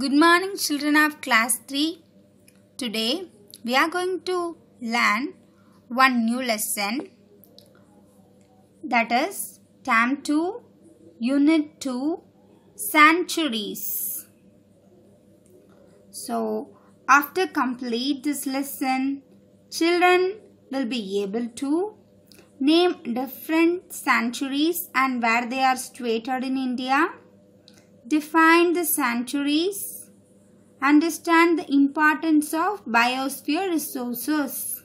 Good morning children of class 3. Today we are going to learn one new lesson that is term 2 unit 2 centuries. So after complete this lesson children will be able to name different centuries and where they are situated in India define the sanctuaries, understand the importance of biosphere resources.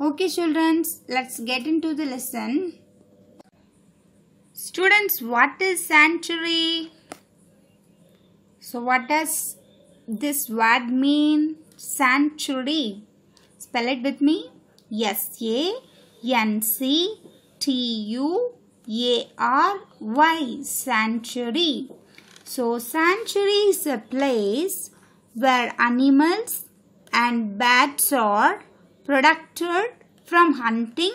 Okay children, let's get into the lesson. Students, what is sanctuary? So what does this word mean? Sanctuary. Spell it with me. S-A-N-C-T-U-A-R-Y. Sanctuary. So sanctuary is a place where animals and bats are protected from hunting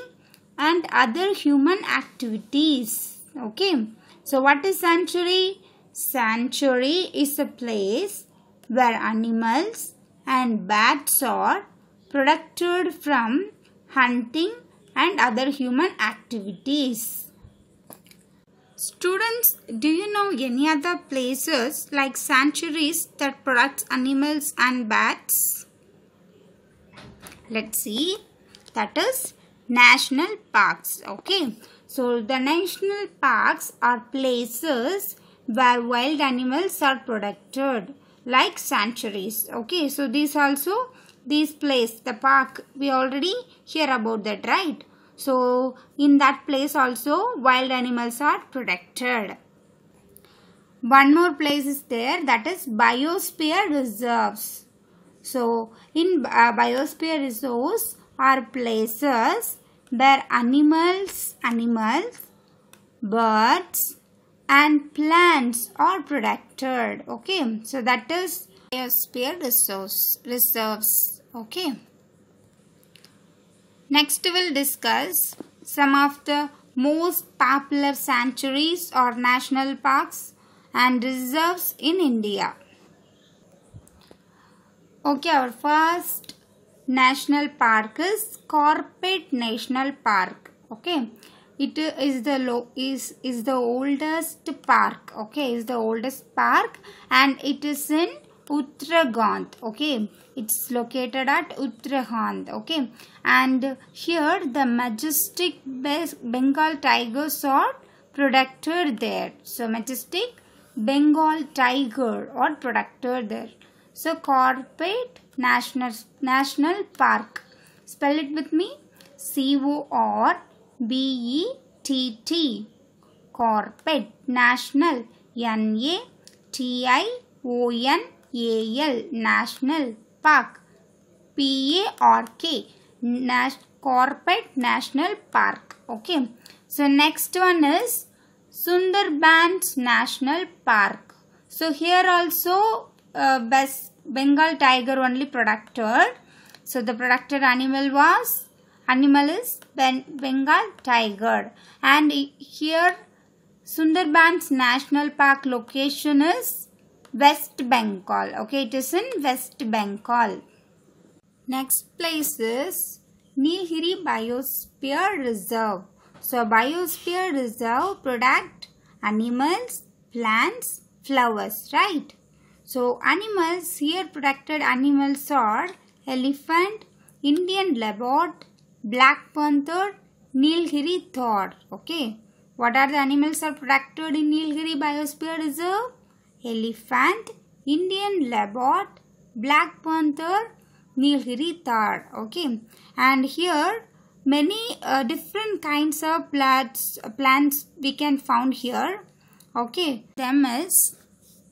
and other human activities. Okay. So what is sanctuary? Sanctuary is a place where animals and bats are protected from hunting and other human activities. Students, do you know any other places like sanctuaries that products animals and bats? Let's see. That is national parks. Okay. So, the national parks are places where wild animals are protected like sanctuaries. Okay. So, this also, this place, the park, we already hear about that, right? So in that place also wild animals are protected. One more place is there that is biosphere reserves. So in uh, biosphere reserves are places where animals, animals, birds and plants are protected. Okay, so that is biosphere resource, reserves. Okay. Next we'll discuss some of the most popular sanctuaries or national parks and reserves in India. Okay, our first national park is Corbett National Park. Okay, it is the low is is the oldest park. Okay, is the oldest park and it is in Uttarakhand okay it's located at Uttarakhand okay and here the majestic Bengal tigers are protected there so majestic Bengal tiger or protector there so corporate national national park spell it with me C O R B E T T corporate national T I O N Yel National Park PARK Nash Corporate National Park okay so next one is Sundarbans National Park so here also uh, best Bengal tiger only protected so the protected animal was animal is ben Bengal tiger and here Sundarbans National Park location is West Bengal. Okay, it is in West Bengal. Next place is Nilgiri Biosphere Reserve. So, Biosphere Reserve product animals, plants, flowers, right? So, animals here protected animals are elephant, Indian leopard, black panther, Nilgiri thor. Okay. What are the animals are protected in Nilgiri Biosphere Reserve? elephant, Indian Labot, black panther, Nilgiri tar. Okay, and here many uh, different kinds of plants, plants we can found here. Okay, them is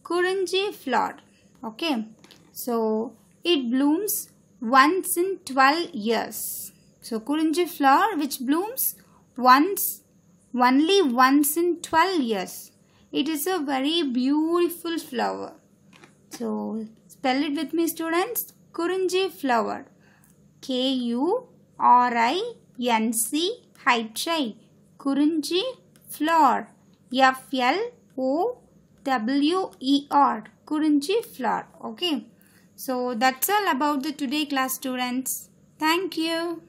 Kurinji flower. Okay, so it blooms once in 12 years. So Kurinji flower which blooms once only once in 12 years. It is a very beautiful flower. So spell it with me students. Kurinji flower. K-U-R-I-N-C hydrae. Kurinji flower. F-L-O-W-E-R. Kurinji flower. Okay. So that's all about the today class students. Thank you.